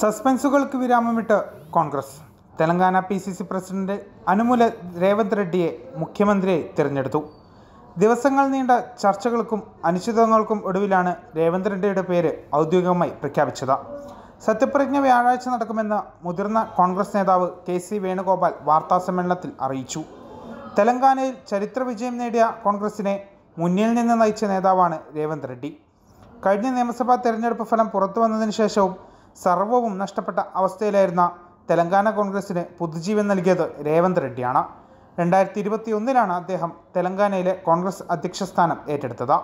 സസ്പെൻസുകൾക്ക് വിരാമമിട്ട് Congress Telangana P C C president Anumula Revanth റെഡ്ഡിയെ മുഖ്യമന്ത്രിയെ തിരഞ്ഞെടുത്തു ദിവസങ്ങൾ നീണ്ട ചർച്ചകൾക്കും അനിശ്ചിതങ്ങൾക്കും ഒടുവിലാണ് രേവന്ത് റെഡ്ഡിയുടെ പേര് ഔദ്യോഗികമായി പ്രഖ്യാപിച്ചത് സത്യപ്രതിജ്ഞ വ്യാഴാഴ്ച നടക്കുമെന്ന് മുതിർന്ന കോൺഗ്രസ് നേതാവ് കെ സി വേണുഗോപാൽ വാർത്താസമ്മേളനത്തിൽ അറിയിച്ചു തെലങ്കാനയിൽ ചരിത്ര വിജയം നേടിയ കോൺഗ്രസിനെ മുന്നിൽ നിന്ന് നയിച്ച നേതാവാണ് രേവന്ത് റെഡ്ഡി കഴിഞ്ഞ നിയമസഭാ തെരഞ്ഞെടുപ്പ് ഫലം പുറത്തു വന്നതിന് ശേഷവും സർവവും നഷ്ടപ്പെട്ട അവസ്ഥയിലായിരുന്ന തെലങ്കാന കോൺഗ്രസിന് പുതുജീവൻ നൽകിയത് രേവന്ത് റെഡ്ഡിയാണ് രണ്ടായിരത്തി ഇരുപത്തി ഒന്നിലാണ് അദ്ദേഹം തെലങ്കാനയിലെ കോൺഗ്രസ് അധ്യക്ഷ സ്ഥാനം ഏറ്റെടുത്തത്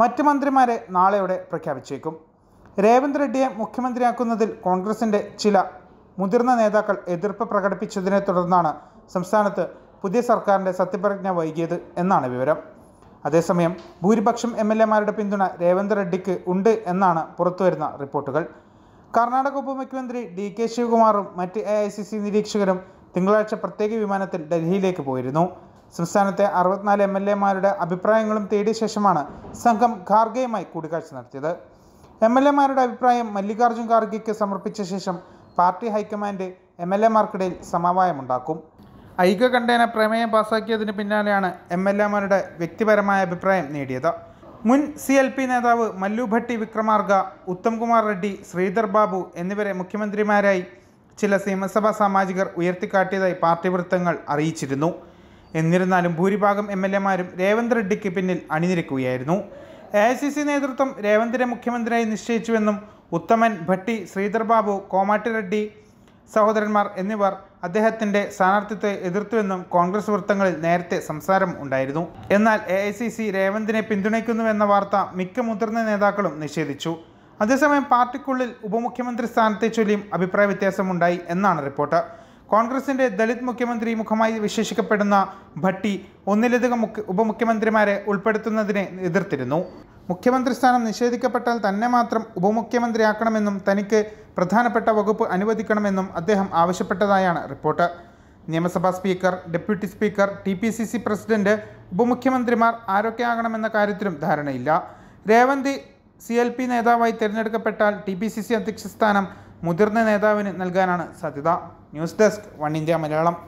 മറ്റ് മന്ത്രിമാരെ നാളെയോടെ പ്രഖ്യാപിച്ചേക്കും രേവന്ത് റെഡ്ഡിയെ മുഖ്യമന്ത്രിയാക്കുന്നതിൽ കോൺഗ്രസിൻ്റെ ചില മുതിർന്ന നേതാക്കൾ എതിർപ്പ് പ്രകടിപ്പിച്ചതിനെ തുടർന്നാണ് സംസ്ഥാനത്ത് പുതിയ സർക്കാരിൻ്റെ സത്യപ്രതിജ്ഞ വൈകിയത് എന്നാണ് വിവരം അതേസമയം ഭൂരിപക്ഷം എം എൽ എമാരുടെ പിന്തുണ രേവന്ത് റെഡ്ഡിക്ക് ഉണ്ട് എന്നാണ് പുറത്തുവരുന്ന റിപ്പോർട്ടുകൾ കർണാടക ഉപമുഖ്യമന്ത്രി ഡി കെ ശിവകുമാറും മറ്റ് എ ഐ സി സി നിരീക്ഷകരും തിങ്കളാഴ്ച പ്രത്യേക വിമാനത്തിൽ ഡൽഹിയിലേക്ക് പോയിരുന്നു സംസ്ഥാനത്തെ അറുപത്തിനാല് എം എൽ മാരുടെ അഭിപ്രായങ്ങളും തേടിയ ശേഷമാണ് സംഘം ഖാർഗെയുമായി കൂടിക്കാഴ്ച നടത്തിയത് എം എൽ മാരുടെ അഭിപ്രായം മല്ലികാർജ്ജുൻ ഖാർഗെയ്ക്ക് സമർപ്പിച്ച ശേഷം പാർട്ടി ഹൈക്കമാൻഡ് എം എൽ മാർക്കിടയിൽ സമവായമുണ്ടാക്കും ഐക്യകണ്ഠേന പ്രമേയം പാസാക്കിയതിന് പിന്നാലെയാണ് എം എൽ എമാരുടെ വ്യക്തിപരമായ അഭിപ്രായം നേടിയത് മുൻ സി എൽ പി നേതാവ് മല്ലു ഭട്ടി വിക്രമാർഗ ഉത്തംകുമാർ റെഡ്ഡി ശ്രീധർ ബാബു എന്നിവരെ മുഖ്യമന്ത്രിമാരായി ചില നിയമസഭാ സാമാജികർ ഉയർത്തിക്കാട്ടിയതായി പാർട്ടി വൃത്തങ്ങൾ അറിയിച്ചിരുന്നു എന്നിരുന്നാലും ഭൂരിഭാഗം എം എൽ എമാരും രേവന്ത് റെഡ്ഡിക്ക് പിന്നിൽ അണിനിരക്കുകയായിരുന്നു എ ഐ സി സി നേതൃത്വം രേവന്തിനെ മുഖ്യമന്ത്രിയായി നിശ്ചയിച്ചുവെന്നും ഉത്തമൻ ഭട്ടി ശ്രീധർ ബാബു കോമാട്ടി റെഡ്ഡി സഹോദരന്മാർ എന്നിവർ അദ്ദേഹത്തിൻ്റെ സ്ഥാനാർത്ഥിത്വത്തെ എതിർത്തുവെന്നും കോൺഗ്രസ് വൃത്തങ്ങളിൽ നേരത്തെ സംസാരം ഉണ്ടായിരുന്നു എന്നാൽ എ ഐ സി സി രേവന്തിനെ പിന്തുണയ്ക്കുന്നുവെന്ന വാർത്ത മിക്ക മുതിർന്ന നേതാക്കളും നിഷേധിച്ചു അതേസമയം പാർട്ടിക്കുള്ളിൽ ഉപമുഖ്യമന്ത്രി സ്ഥാനത്തെ ചൊല്ലിയും അഭിപ്രായ വ്യത്യാസമുണ്ടായി എന്നാണ് റിപ്പോർട്ട് കോൺഗ്രസിൻ്റെ ദളിത് മുഖ്യമന്ത്രി മുഖമായി വിശേഷിക്കപ്പെടുന്ന ഭട്ടി ഒന്നിലധികം ഉപമുഖ്യമന്ത്രിമാരെ ഉൾപ്പെടുത്തുന്നതിനെ എതിർത്തിരുന്നു മുഖ്യമന്ത്രി സ്ഥാനം നിഷേധിക്കപ്പെട്ടാൽ തന്നെ മാത്രം ഉപമുഖ്യമന്ത്രിയാക്കണമെന്നും തനിക്ക് പ്രധാനപ്പെട്ട വകുപ്പ് അനുവദിക്കണമെന്നും അദ്ദേഹം ആവശ്യപ്പെട്ടതായാണ് റിപ്പോർട്ട് നിയമസഭാ speaker deputy speaker T P C C president ഉപമുഖ്യമന്ത്രിമാർ ആരൊക്കെയാകണമെന്ന കാര്യത്തിലും ധാരണയില്ല രേവന്തി സി എൽ പി നേതാവായി തിരഞ്ഞെടുക്കപ്പെട്ടാൽ ടി പി സി സി അധ്യക്ഷ സ്ഥാനം മുതിർന്ന നേതാവിന് നൽകാനാണ് സാധ്യത news desk one India Malayalam